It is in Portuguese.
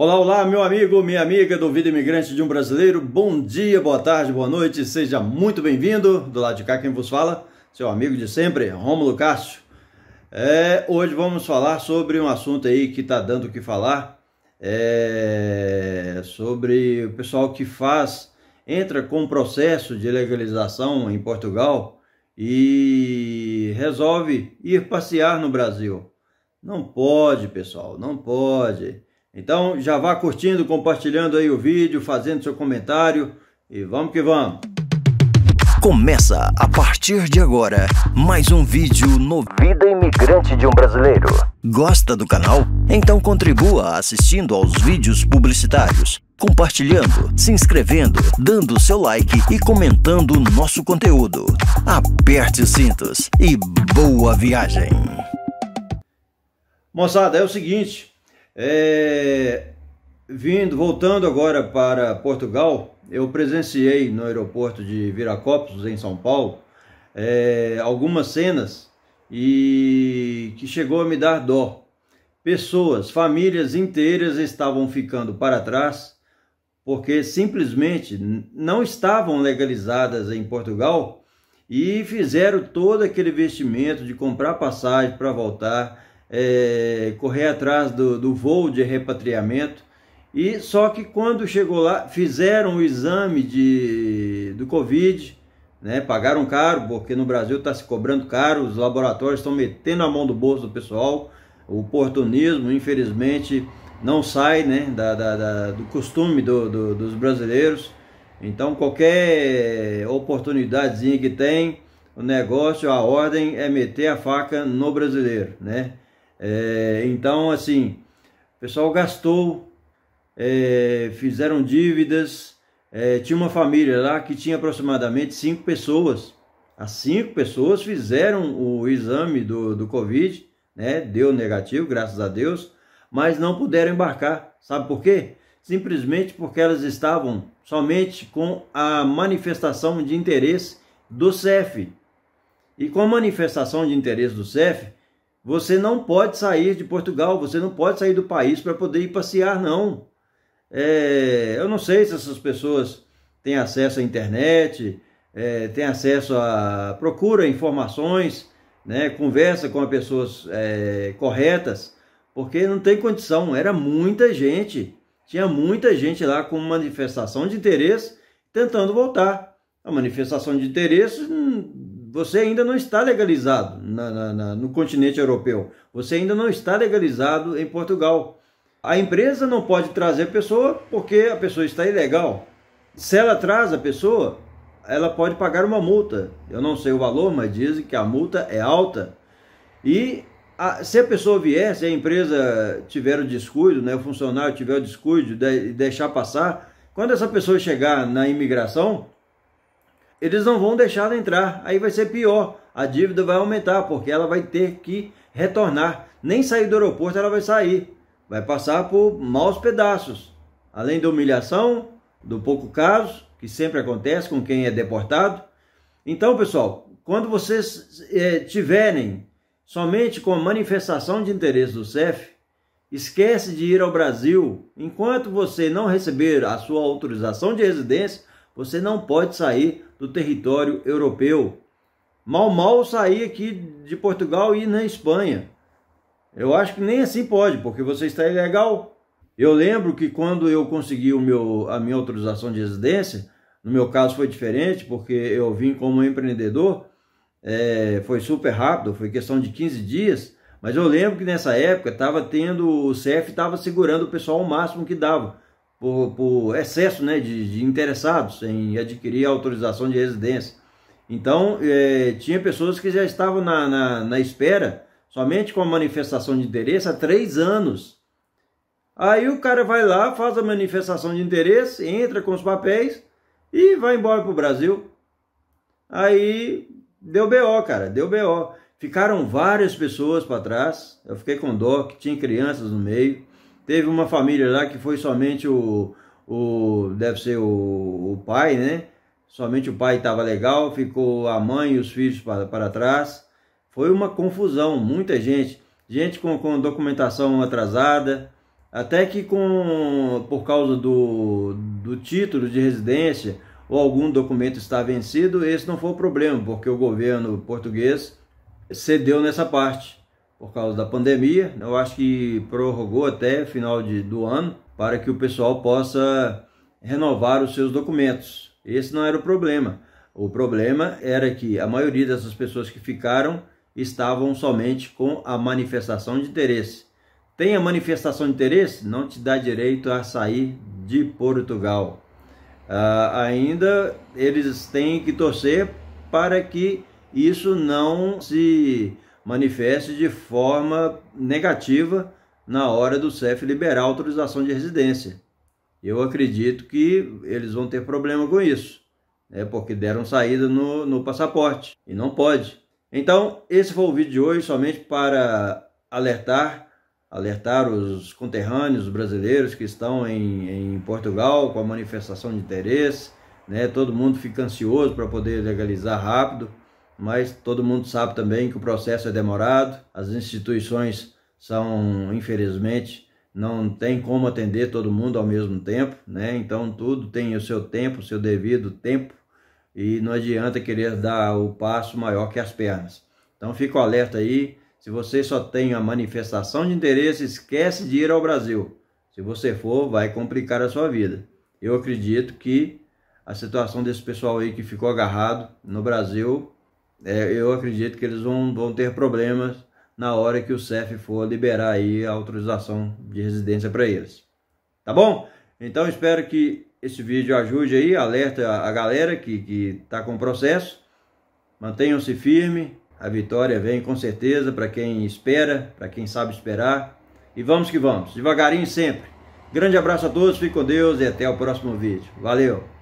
Olá, olá, meu amigo, minha amiga do Vida Imigrante de um Brasileiro. Bom dia, boa tarde, boa noite, seja muito bem-vindo. Do lado de cá, quem vos fala, seu amigo de sempre, Rômulo Cássio. É, hoje vamos falar sobre um assunto aí que está dando o que falar, é, sobre o pessoal que faz, entra com um processo de legalização em Portugal e resolve ir passear no Brasil. Não pode, pessoal, não pode. Então já vá curtindo, compartilhando aí o vídeo, fazendo seu comentário e vamos que vamos. Começa a partir de agora mais um vídeo no Vida Imigrante de um Brasileiro. Gosta do canal? Então contribua assistindo aos vídeos publicitários, compartilhando, se inscrevendo, dando seu like e comentando o nosso conteúdo. Aperte os cintos e boa viagem! Moçada, é o seguinte, é, vindo, voltando agora para Portugal, eu presenciei no aeroporto de Viracopos, em São Paulo, é, algumas cenas e que chegou a me dar dó. Pessoas, famílias inteiras estavam ficando para trás porque simplesmente não estavam legalizadas em Portugal e fizeram todo aquele vestimento de comprar passagem para voltar é, correr atrás do, do voo de repatriamento. E só que quando chegou lá, fizeram o exame de, do Covid, né? Pagaram caro, porque no Brasil está se cobrando caro, os laboratórios estão metendo a mão do bolso do pessoal. O oportunismo, infelizmente, não sai né? da, da, da do costume do, do, dos brasileiros. Então, qualquer oportunidadezinha que tem, o negócio, a ordem é meter a faca no brasileiro, né? É, então, assim, o pessoal gastou, é, fizeram dívidas. É, tinha uma família lá que tinha aproximadamente cinco pessoas. As cinco pessoas fizeram o exame do, do Covid, né? Deu negativo, graças a Deus, mas não puderam embarcar. Sabe por quê? Simplesmente porque elas estavam somente com a manifestação de interesse do CEF. E com a manifestação de interesse do CEF, você não pode sair de Portugal, você não pode sair do país para poder ir passear, não. É, eu não sei se essas pessoas têm acesso à internet, é, têm acesso a. procura informações, né, conversa com pessoas é, corretas, porque não tem condição, era muita gente. Tinha muita gente lá com manifestação de interesse tentando voltar. A manifestação de interesse hum, você ainda não está legalizado na, na, na, no continente europeu. Você ainda não está legalizado em Portugal. A empresa não pode trazer a pessoa porque a pessoa está ilegal. Se ela traz a pessoa, ela pode pagar uma multa. Eu não sei o valor, mas dizem que a multa é alta. E a, se a pessoa vier, se a empresa tiver o descuido, né, o funcionário tiver o descuido e de, deixar passar, quando essa pessoa chegar na imigração, eles não vão deixar ela entrar. Aí vai ser pior. A dívida vai aumentar, porque ela vai ter que retornar. Nem sair do aeroporto ela vai sair. Vai passar por maus pedaços. Além da humilhação, do pouco caso, que sempre acontece com quem é deportado. Então, pessoal, quando vocês é, tiverem somente com a manifestação de interesse do CEF, esquece de ir ao Brasil enquanto você não receber a sua autorização de residência você não pode sair do território europeu. Mal, mal sair aqui de Portugal e ir na Espanha. Eu acho que nem assim pode, porque você está ilegal. Eu lembro que quando eu consegui o meu, a minha autorização de residência, no meu caso foi diferente, porque eu vim como empreendedor, é, foi super rápido, foi questão de 15 dias. Mas eu lembro que nessa época estava tendo, o CEF estava segurando o pessoal o máximo que dava por, por excesso né, de, de, interessados em adquirir autorização de residência. Então, é, tinha pessoas que já estavam na, na, na espera, somente com a manifestação de interesse, há três anos. Aí o cara vai lá, faz a manifestação de interesse, entra com os papéis e vai embora para o Brasil. Aí deu BO, cara, deu BO. Ficaram várias pessoas para trás. Eu fiquei com dó, que tinha crianças no meio. Teve uma família lá que foi somente o. o deve ser o, o pai, né? Somente o pai estava legal, ficou a mãe e os filhos para, para trás. Foi uma confusão, muita gente. Gente com, com documentação atrasada, até que com por causa do, do título de residência ou algum documento está vencido, esse não foi o problema, porque o governo português cedeu nessa parte por causa da pandemia. Eu acho que prorrogou até final de, do ano para que o pessoal possa renovar os seus documentos. Esse não era o problema. O problema era que a maioria dessas pessoas que ficaram estavam somente com a manifestação de interesse. Tem a manifestação de interesse? Não te dá direito a sair de Portugal. Uh, ainda eles têm que torcer para que isso não se manifeste de forma negativa na hora do CEF liberar autorização de residência. Eu acredito que eles vão ter problema com isso, né? porque deram saída no, no passaporte e não pode. Então, esse foi o vídeo de hoje somente para alertar alertar os conterrâneos brasileiros que estão em, em Portugal com a manifestação de interesse. Né? Todo mundo fica ansioso para poder legalizar rápido mas todo mundo sabe também que o processo é demorado, as instituições são, infelizmente, não tem como atender todo mundo ao mesmo tempo, né? Então tudo tem o seu tempo, o seu devido tempo, e não adianta querer dar o passo maior que as pernas. Então fico alerta aí, se você só tem a manifestação de interesse, esquece de ir ao Brasil. Se você for, vai complicar a sua vida. Eu acredito que a situação desse pessoal aí que ficou agarrado no Brasil é, eu acredito que eles vão, vão ter problemas na hora que o CEF for liberar aí a autorização de residência para eles. Tá bom? Então espero que esse vídeo ajude aí, alerta a galera que está com processo. Mantenham-se firme, a vitória vem com certeza para quem espera, para quem sabe esperar. E vamos que vamos, devagarinho sempre. Grande abraço a todos, fiquem com Deus e até o próximo vídeo. Valeu!